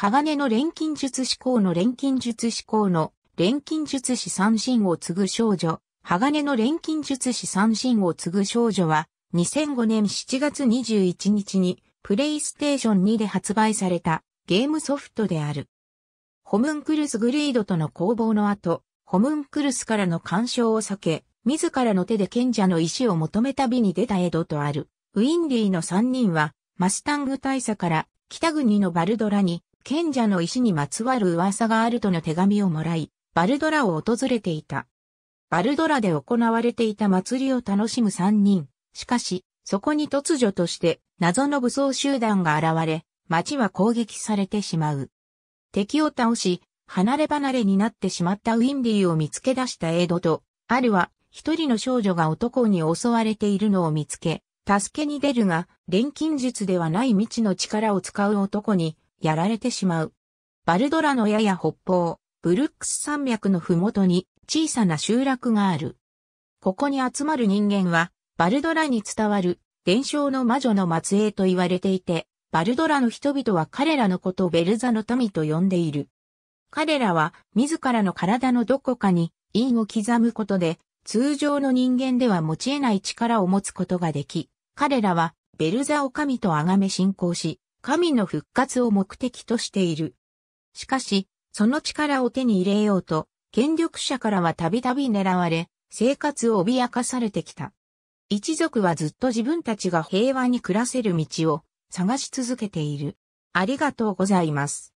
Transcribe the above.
鋼の錬金術師向の錬金術師向の錬金術師三神を継ぐ少女、鋼の錬金術師三神を継ぐ少女は、2005年7月21日に、プレイステーション2で発売されたゲームソフトである。ホムンクルスグリードとの攻防の後、ホムンクルスからの干渉を避け、自らの手で賢者の石を求めた美に出たエドとある、ウィンディの三人は、マスタング大佐から北国のバルドラに賢者の石にまつわる噂があるとの手紙をもらい、バルドラを訪れていた。バルドラで行われていた祭りを楽しむ三人。しかし、そこに突如として謎の武装集団が現れ、町は攻撃されてしまう。敵を倒し、離れ離れになってしまったウィンディを見つけ出したエイドと、あるは一人の少女が男に襲われているのを見つけ、助けに出るが、錬金術ではない未知の力を使う男にやられてしまう。バルドラの矢や北方、ブルックス山脈のふもとに小さな集落がある。ここに集まる人間は、バルドラに伝わる伝承の魔女の末裔と言われていて、バルドラの人々は彼らのことをベルザの民と呼んでいる。彼らは自らの体のどこかに因を刻むことで、通常の人間では持ち得ない力を持つことができ、彼らはベルザを神と崇め信仰し、神の復活を目的としている。しかし、その力を手に入れようと、権力者からはたびたび狙われ、生活を脅かされてきた。一族はずっと自分たちが平和に暮らせる道を探し続けている。ありがとうございます。